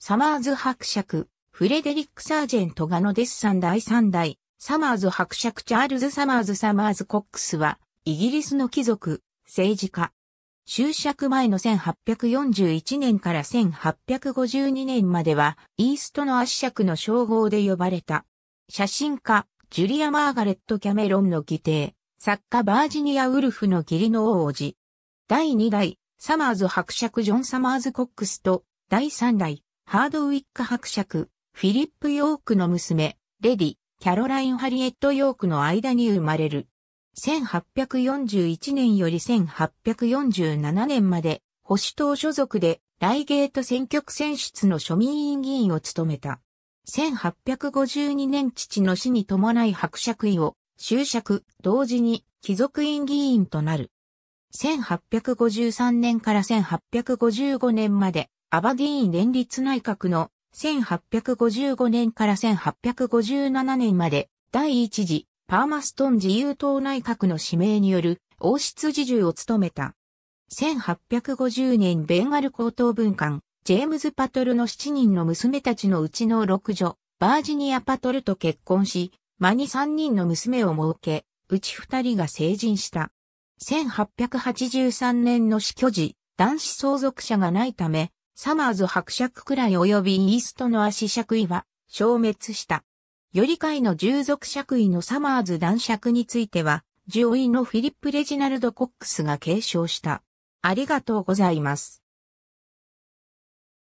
サマーズ伯爵、フレデリック・サージェントガノデッサン第3代、サマーズ伯爵チャールズ・サマーズ・サマーズ・コックスは、イギリスの貴族、政治家。終職前の1841年から1852年までは、イーストの圧爵の称号で呼ばれた。写真家、ジュリア・マーガレット・キャメロンの義弟、作家バージニア・ウルフの義理の王子。第2代、サマーズ伯爵ジョン・サマーズ・コックスと、第3代、ハードウィック伯爵、フィリップ・ヨークの娘、レディ、キャロライン・ハリエット・ヨークの間に生まれる。1841年より1847年まで保守党所属でライゲート選挙区選出の庶民委員議員を務めた。1852年父の死に伴い伯爵位を就職、同時に貴族院議員となる。1853年から1855年までアバディーン連立内閣の1855年から1857年まで第一次パーマストン自由党内閣の指名による王室自従を務めた。1850年ベンガル高等文官、ジェームズ・パトルの7人の娘たちのうちの6女、バージニア・パトルと結婚し、間に3人の娘を設け、うち2人が成人した。1883年の死去時、男子相続者がないため、サマーズ伯爵くらい及びイーストの足爵位は消滅した。より会の従属爵位のサマーズ男爵については、上位のフィリップ・レジナルド・コックスが継承した。ありがとうございます。